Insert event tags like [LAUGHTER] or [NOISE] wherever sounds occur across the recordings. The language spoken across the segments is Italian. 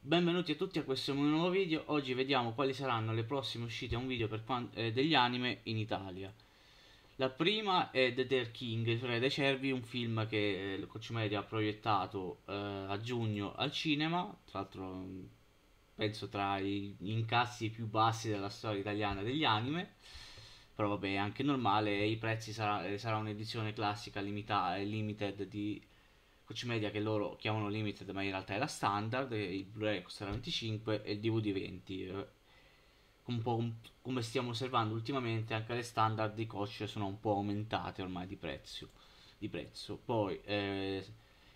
Benvenuti a tutti a questo mio nuovo video, oggi vediamo quali saranno le prossime uscite a un video per eh, degli anime in Italia. La prima è The Dare King, il re dei cervi, un film che eh, Coccimedia ha proiettato eh, a giugno al cinema, tra l'altro mm, penso tra gli incassi più bassi della storia italiana degli anime, però vabbè è anche normale, i prezzi sarà, sarà un'edizione classica limita eh, limited di Coach Media che loro chiamano limited ma in realtà è la standard, il Blu-ray costa 25 e il DVD 20. Eh, un po' come stiamo osservando ultimamente anche le standard di Coach sono un po' aumentate ormai di prezzo. Di prezzo. Poi eh,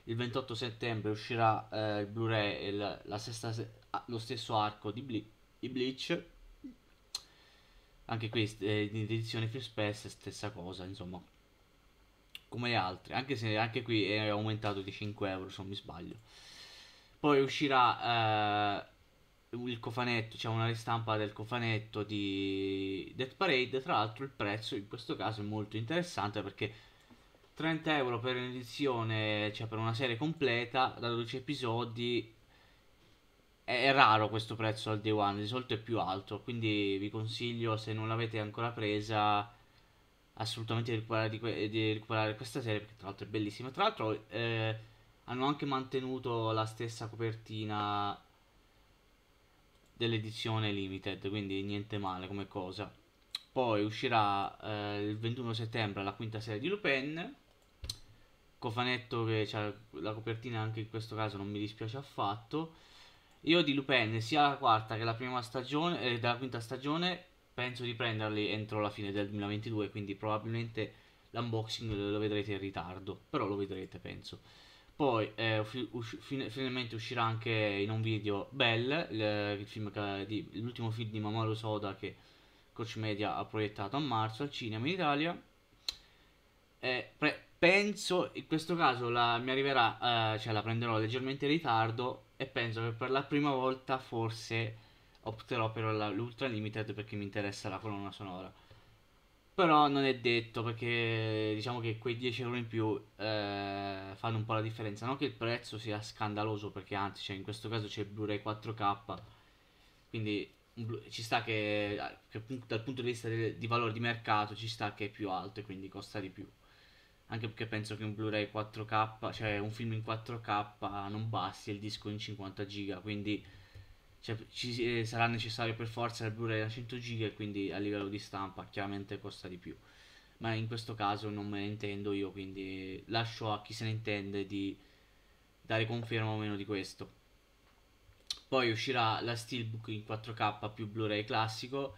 il 28 settembre uscirà eh, il Blu-ray la, sesta, ah, lo stesso arco di, Ble- di Bleach. Anche qui eh, in edizione Free Space stessa cosa, insomma come le altre, anche se anche qui è aumentato di 5 euro se non mi sbaglio. Poi uscirà eh, il cofanetto, c'è cioè una ristampa del cofanetto di Death Parade, tra l'altro il prezzo in questo caso è molto interessante perché 30 euro per un'edizione, cioè per una serie completa da 12 episodi è raro questo prezzo al day one, di solito è più alto, quindi vi consiglio se non l'avete ancora presa assolutamente di recuperare, di di recuperare questa serie perché tra l'altro è bellissima. Tra l'altro eh, hanno anche mantenuto la stessa copertina dell'edizione limited, quindi niente male come cosa. Poi uscirà eh, il 21 settembre la quinta serie di Lupin. Cofanetto che ha la copertina anche in questo caso non mi dispiace affatto. Io di Lupin sia la quarta che la prima stagione, eh, della quinta stagione penso di prenderli entro la fine del 2022, quindi probabilmente l'unboxing lo vedrete in ritardo, però lo vedrete penso. Poi eh, usci fin finalmente uscirà anche in un video Bell, l'ultimo film di Mamoru Soda che Coach Media ha proiettato a marzo al cinema in Italia. Eh, penso, in questo caso la, mi arriverà, eh, cioè la prenderò leggermente in ritardo e penso che per la prima volta forse opterò per l'ultra limited perché mi interessa la colonna sonora. Però non è detto perché diciamo che quei 10 euro in più eh, fanno un po' la differenza. Non che il prezzo sia scandaloso perché anzi cioè in questo caso c'è il Blu-ray 4K. Quindi ci sta che, che, dal punto di vista di, di valore di mercato ci sta che è più alto e quindi costa di più. Anche perché penso che un Blu-ray 4K, cioè un film in 4K non basti il disco in 50 giga. Quindi cioè, ci, eh, sarà necessario per forza il Blu-ray da 100 giga e quindi a livello di stampa chiaramente costa di più ma in questo caso non me ne intendo io quindi lascio a chi se ne intende di dare conferma o meno di questo poi uscirà la Steelbook in 4K più Blu-ray classico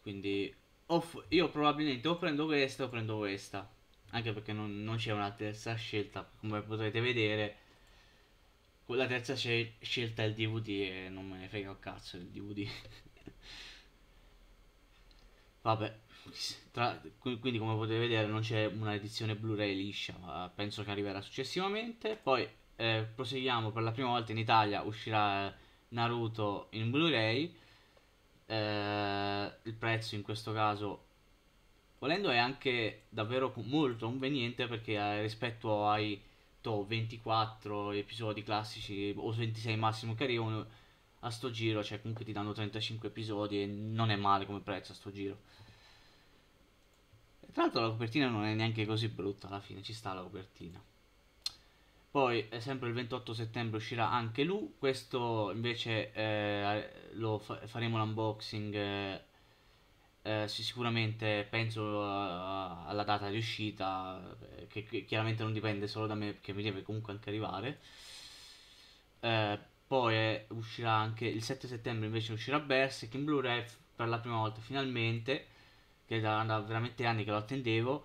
quindi off, io probabilmente o prendo questa o prendo questa anche perché non, non c'è una terza scelta come potrete vedere con la terza scel scelta il DVD e non me ne frega un cazzo il DVD. [LAUGHS] Vabbè, tra, quindi come potete vedere non c'è una edizione Blu-ray liscia, ma penso che arriverà successivamente. Poi eh, proseguiamo, per la prima volta in Italia uscirà Naruto in Blu-ray. Eh, il prezzo in questo caso volendo è anche davvero molto conveniente perché eh, rispetto ai to, 24 episodi classici o 26 massimo che arrivano a sto giro, cioè comunque ti danno 35 episodi e non è male come prezzo a sto giro. E tra l'altro la copertina non è neanche così brutta alla fine, ci sta la copertina. Poi, sempre il 28 settembre uscirà anche Lu, questo invece eh, lo fa faremo l'unboxing eh, eh, sì, sicuramente penso a, eh, alla data di uscita, eh, che, che, chiaramente non dipende solo da me, perché mi deve comunque anche arrivare. Eh, poi eh, uscirà anche il 7 settembre invece uscirà Berserk in Blu-ray per la prima volta finalmente, che da, da veramente anni che lo attendevo.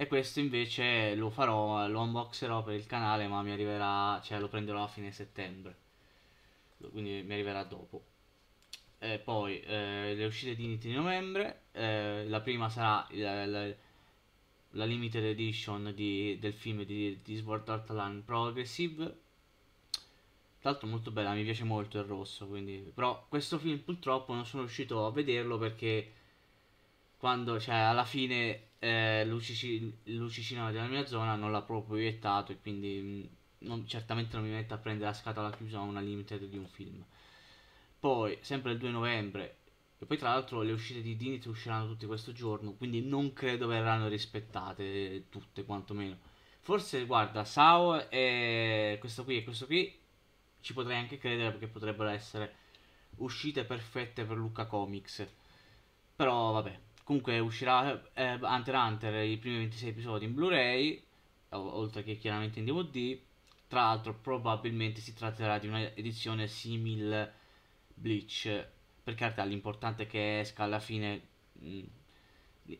E questo invece lo farò, lo unboxerò per il canale, ma mi arriverà, cioè lo prenderò a fine settembre. Quindi mi arriverà dopo eh, poi eh, le uscite di inizio novembre, eh, la prima sarà la, la, la limited edition di, del film di, di Sword Art Online Progressive, tra l'altro molto bella, mi piace molto il rosso, quindi... però questo film purtroppo non sono riuscito a vederlo perché quando, cioè, alla fine eh, l'Ucicinema della mia zona non l'ha proprio proiettato e quindi mm, non, certamente non mi metto a prendere a scatola chiusa una limited di un film. Poi, sempre il 2 novembre, e poi tra l'altro le uscite di Dinit usciranno tutti questo giorno, quindi non credo verranno rispettate tutte quantomeno. Forse, guarda, Sao e questo qui e questo qui ci potrei anche credere perché potrebbero essere uscite perfette per Luca Comics. Però vabbè, comunque uscirà eh, Hunter Hunter i primi 26 episodi in Blu-ray, oltre che chiaramente in DVD. Tra l'altro probabilmente si tratterà di un'edizione edizione simile Bleach, per carità, l'importante è che esca alla fine... Mh,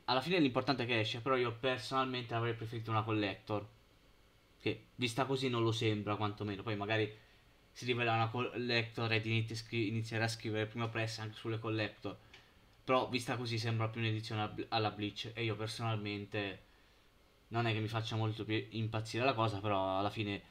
alla fine l'importante è che esce, però io personalmente avrei preferito una collector. Che vista così non lo sembra, quantomeno. Poi magari si rivela una collector ed inizierà a scrivere prima press anche sulle collector. Però vista così sembra più un'edizione alla Bleach e io personalmente non è che mi faccia molto più impazzire la cosa, però alla fine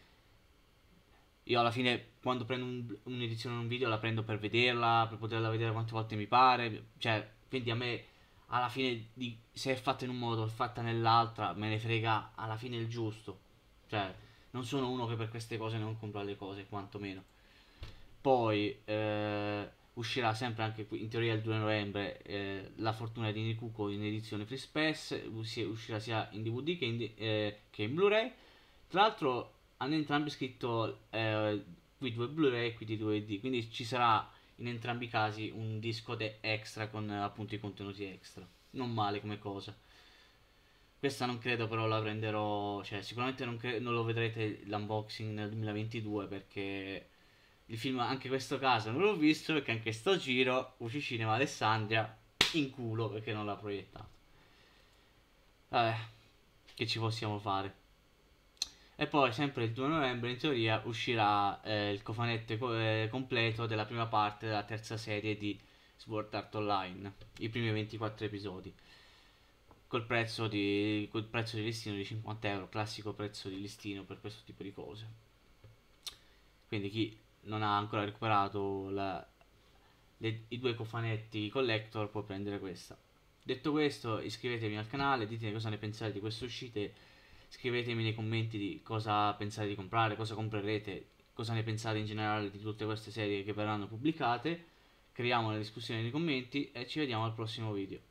io alla fine quando prendo un, un'edizione di un video la prendo per vederla, per poterla vedere quante volte mi pare, cioè, quindi a me alla fine di, se è fatta in un modo o è fatta nell'altra, me ne frega alla fine il giusto. Cioè, non sono uno che per queste cose non compra le cose, quantomeno. Poi eh, uscirà sempre anche qui, in teoria il 2 novembre eh, La fortuna di Nikuko in edizione Free Space, uscirà sia in DVD che in, eh, che in Blu-ray. Tra l'altro hanno entrambi scritto eh, qui due Blu-ray e qui due d quindi ci sarà in entrambi i casi un disco extra con eh, appunto i contenuti extra. Non male come cosa. Questa non credo però la prenderò, cioè sicuramente non, non lo vedrete l'unboxing nel 2022 perché il film anche in questo caso non l'ho visto perché anche sto giro UC Cinema Alessandria in culo perché non l'ha proiettato. Vabbè, che ci possiamo fare? E poi, sempre il 2 novembre, in teoria, uscirà eh, il cofanetto co- eh, completo della prima parte della terza serie di Sword Art Online, i primi 24 episodi. Col prezzo di, col prezzo di listino di 50 euro, classico prezzo di listino per questo tipo di cose. Quindi chi non ha ancora recuperato la, le, i due cofanetti collector può prendere questa. Detto questo, iscrivetevi al canale, ditemi cosa ne pensate di queste uscite scrivetemi nei commenti di cosa pensate di comprare, cosa comprerete, cosa ne pensate in generale di tutte queste serie che verranno pubblicate, creiamo la discussione nei commenti e ci vediamo al prossimo video.